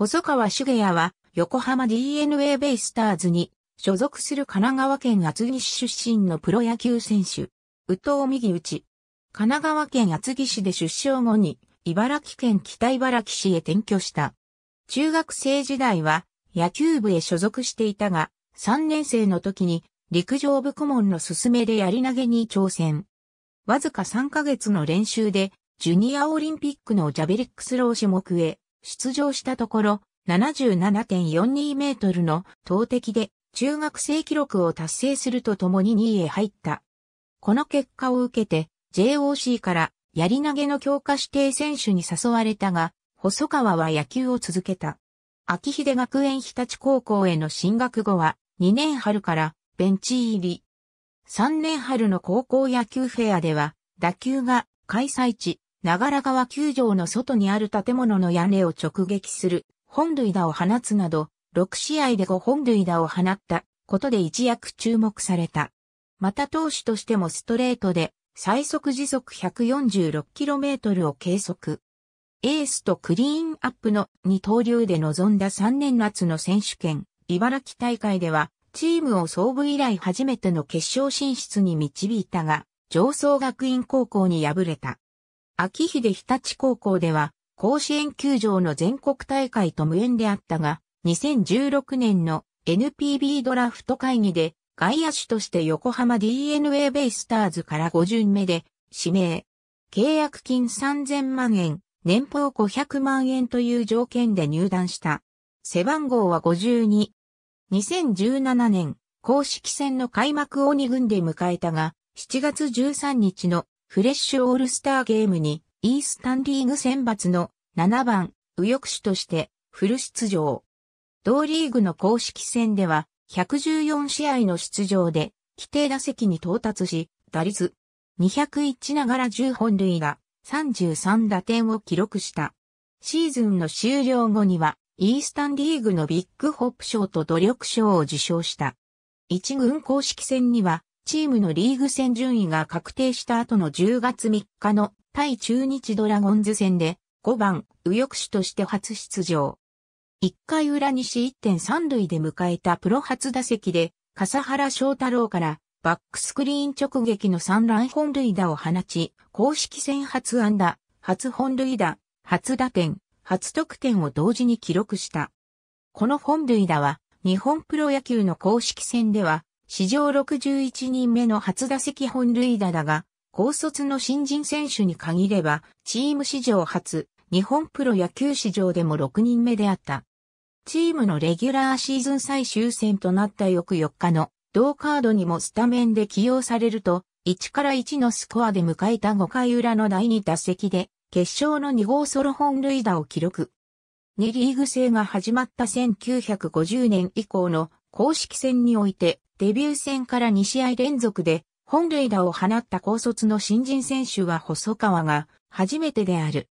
細川茂也は横浜 DNA ベイスターズに所属する神奈川県厚木市出身のプロ野球選手。宇藤右打ち。神奈川県厚木市で出生後に茨城県北茨城市へ転居した。中学生時代は野球部へ所属していたが、3年生の時に陸上部顧問の勧めでやり投げに挑戦。わずか3ヶ月の練習でジュニアオリンピックのジャベリックスロー種目へ出場したところ、77.42メートルの投擲で中学生記録を達成するとともに2位へ入った。この結果を受けて JOC からやり投げの強化指定選手に誘われたが、細川は野球を続けた。秋秀学園日立高校への進学後は2年春からベンチ入り。3年春の高校野球フェアでは打球が開催地長良川球場の外にある建物の屋根を直撃する本塁打を放つなど、6試合で5本塁打を放ったことで一躍注目された。また投手としてもストレートで最速時速 146km を計測。エースとクリーンアップの二刀流で臨んだ3年夏の選手権、茨城大会では、チームを創部以来初めての決勝進出に導いたが、上層学院高校に敗れた。秋秀日立高校では、甲子園球場の全国大会と無縁であったが、2016年の NPB ドラフト会議で外野手として横浜 DNA ベイスターズから5巡目で指名。契約金3000万円、年俸500万円という条件で入団した。背番号は52。2017年、公式戦の開幕を2軍で迎えたが、7月13日のフレッシュオールスターゲームにイースタンリーグ選抜の7番右翼手としてフル出場。同リーグの公式戦では114試合の出場で規定打席に到達し、打率201ながら10本塁が、33打点を記録した。シーズンの終了後にはイースタンリーグのビッグホップ賞と努力賞を受賞した。一軍公式戦にはチームのリーグ戦順位が確定した後の10月3日の対中日ドラゴンズ戦で5番右翼手として初出場。1回裏西1.3塁で迎えたプロ初打席で笠原翔太郎からバックスクリーン直撃の3ラン本塁打を放ち、公式戦初安打、初本塁打、初打点、初得点を同時に記録した。この本塁打は日本プロ野球の公式戦では史上61人目の初打席本塁打だが、高卒の新人選手に限れば、チーム史上初、日本プロ野球史上でも6人目であった。チームのレギュラーシーズン最終戦となった翌4日の同カードにもスタメンで起用されると、1から1のスコアで迎えた5回裏の第2打席で、決勝の2号ソロ本塁打を記録。2リーグ制が始まった1950年以降の公式戦において、デビュー戦から2試合連続で本塁打を放った高卒の新人選手は細川が初めてである。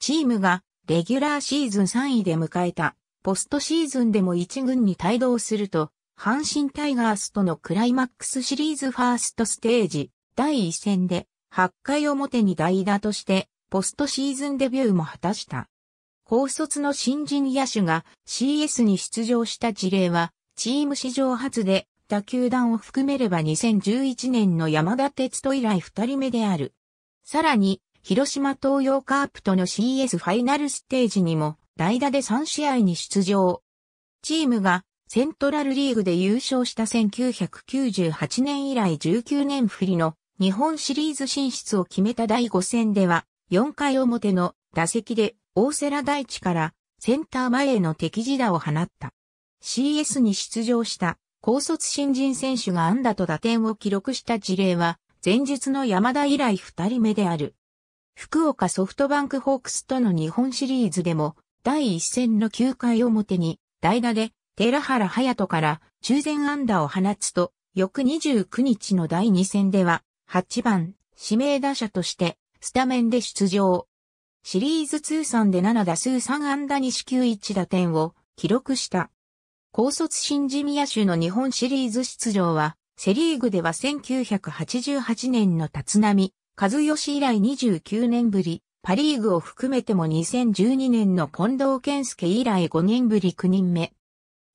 チームがレギュラーシーズン3位で迎えたポストシーズンでも1軍に帯同すると、阪神タイガースとのクライマックスシリーズファーストステージ第1戦で8回表に代打としてポストシーズンデビューも果たした。高卒の新人野手が CS に出場した事例はチーム史上初でった球団を含めれば2011年の山田哲人以来2人目である。さらに、広島東洋カープとの CS ファイナルステージにも代打で3試合に出場。チームがセントラルリーグで優勝した1998年以来19年振りの日本シリーズ進出を決めた第5戦では4回表の打席で大瀬良大地からセンター前への敵地打を放った。CS に出場した高卒新人選手が安打と打点を記録した事例は、前述の山田以来二人目である。福岡ソフトバンクホークスとの日本シリーズでも、第一戦の9回表に、代打で、寺原隼人から中前安打を放つと、翌29日の第2戦では、8番、指名打者として、スタメンで出場。シリーズ通算で7打数3安打に支給1打点を記録した。高卒新ジ野手アの日本シリーズ出場は、セリーグでは1988年の立浪、和義以来29年ぶり、パリーグを含めても2012年の近藤健介以来5年ぶり9人目。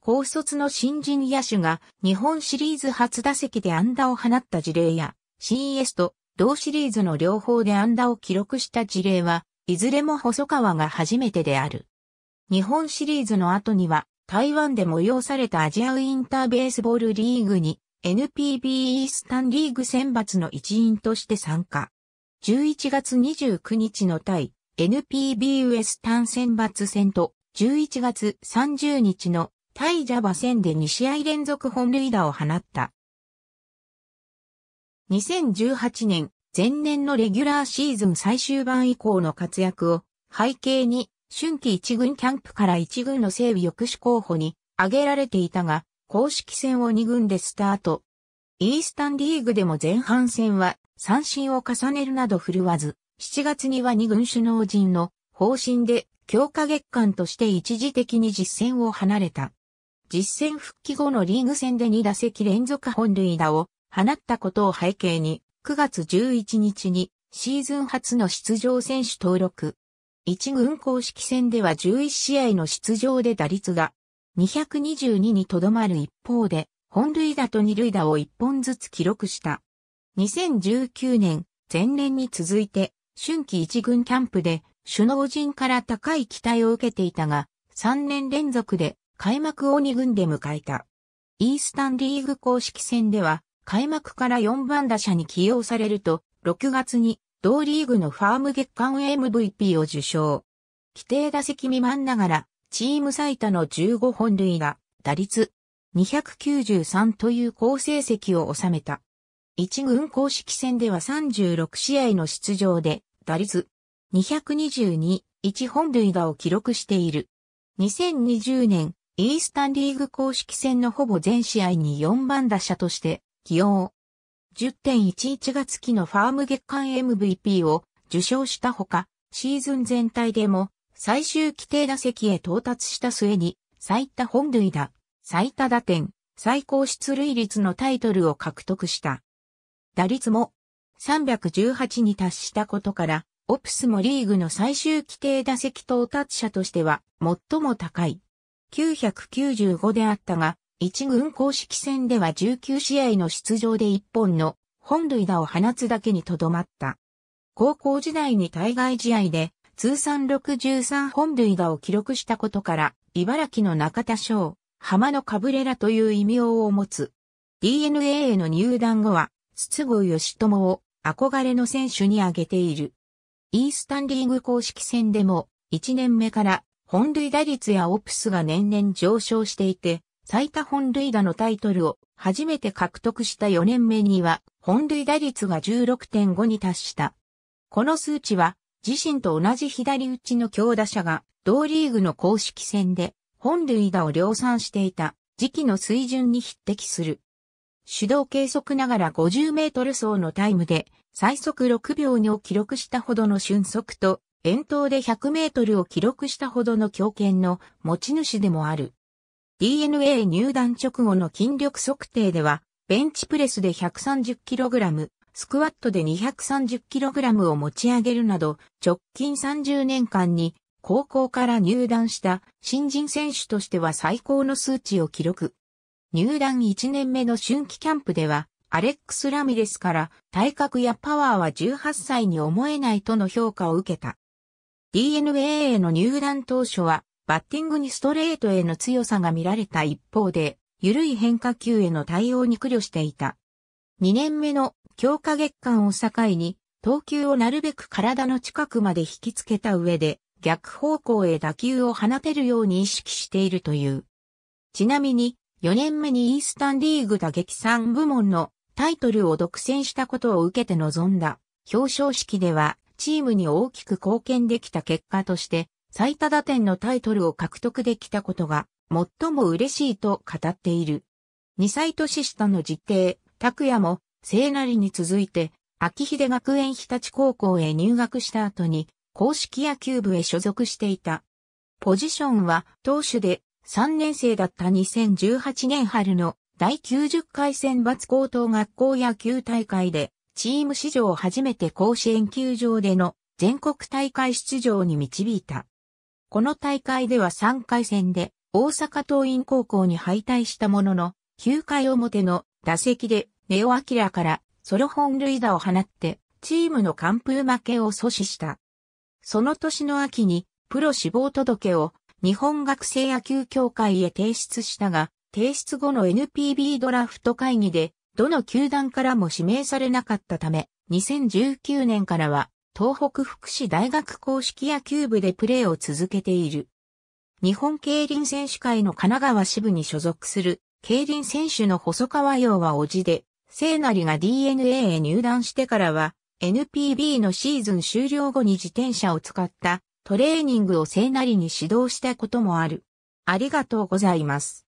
高卒の新人野手が日本シリーズ初打席で安打を放った事例や CS と同シリーズの両方で安打を記録した事例はいずれも細川が初めてである。日本シリーズの後には台湾で催されたアジアウインターベースボールリーグに NPB イースタンリーグ選抜の一員として参加。11月29日の対 NPB ウエスタン選抜戦と11月30日の対ジャバ戦で2試合連続本塁打を放った。2018年前年のレギュラーシーズン最終盤以降の活躍を背景に春季一軍キャンプから一軍の整備抑止候補に挙げられていたが、公式戦を二軍でスタート。イースタンリーグでも前半戦は三振を重ねるなど振るわず、7月には二軍首脳陣の方針で強化月間として一時的に実戦を離れた。実戦復帰後のリーグ戦で2打席連続本塁打を放ったことを背景に、9月11日にシーズン初の出場選手登録、1軍公式戦では11試合の出場で打率が222にとどまる一方で、本塁打と二塁打を1本ずつ記録した。2019年、前年に続いて、春季一軍キャンプで首脳陣から高い期待を受けていたが、3年連続で開幕を2軍で迎えた。イースタンリーグ公式戦では、開幕から4番打者に起用されると、6月に同リーグのファーム月間 MVP を受賞。規定打席未満ながら、チーム最多の15本塁が、打率293という好成績を収めた。一軍公式戦では36試合の出場で、打率222、1本塁がを記録している。2020年、イースタンリーグ公式戦のほぼ全試合に4番打者として起用。10.11月期のファーム月間 MVP を受賞したほか、シーズン全体でも最終規定打席へ到達した末に、最多本塁打、最多打点、最高出塁率のタイトルを獲得した。打率も318に達したことから、オプスもリーグの最終規定打席到達者としては最も高い。995であったが、一軍公式戦では19試合の出場で1本の本塁打を放つだけにとどまった。高校時代に対外試合で通算63本塁打を記録したことから、茨城の中田翔、浜のカブレラという異名を持つ。DNA への入団後は、筒子義友を憧れの選手に挙げている。イースタンリーグ公式戦でも、1年目から本塁打率やオプスが年々上昇していて、最多本塁打のタイトルを初めて獲得した4年目には本塁打率が16.5に達した。この数値は自身と同じ左打ちの強打者が同リーグの公式戦で本塁打を量産していた時期の水準に匹敵する。手動計測ながら50メートル走のタイムで最速6秒2を記録したほどの瞬速と遠投で100メートルを記録したほどの強肩の持ち主でもある。DNA 入団直後の筋力測定では、ベンチプレスで 130kg、スクワットで 230kg を持ち上げるなど、直近30年間に高校から入団した新人選手としては最高の数値を記録。入団1年目の春季キャンプでは、アレックス・ラミレスから体格やパワーは18歳に思えないとの評価を受けた。DNA への入団当初はバッティングにストレートへの強さが見られた一方で、緩い変化球への対応に苦慮していた。2年目の強化月間を境に、投球をなるべく体の近くまで引きつけた上で、逆方向へ打球を放てるように意識しているという。ちなみに、4年目にイースタンリーグ打撃3部門のタイトルを独占したことを受けて臨んだ表彰式では、チームに大きく貢献できた結果として、最多打点のタイトルを獲得できたことが最も嬉しいと語っている。2歳年下の実弟、拓也も聖なりに続いて、秋秀学園日立高校へ入学した後に、公式野球部へ所属していた。ポジションは投手で3年生だった2018年春の第90回選抜高等学校野球大会で、チーム史上初めて甲子園球場での全国大会出場に導いた。この大会では3回戦で大阪桐蔭高校に敗退したものの、9回表の打席でネオアキラからソロ本塁打を放ってチームの完封負けを阻止した。その年の秋にプロ志望届を日本学生野球協会へ提出したが、提出後の NPB ドラフト会議でどの球団からも指名されなかったため、2019年からは東北福祉大学公式野球部でプレーを続けている。日本競輪選手会の神奈川支部に所属する競輪選手の細川洋はおじで、聖成が DNA へ入団してからは NPB のシーズン終了後に自転車を使ったトレーニングを聖成に指導したこともある。ありがとうございます。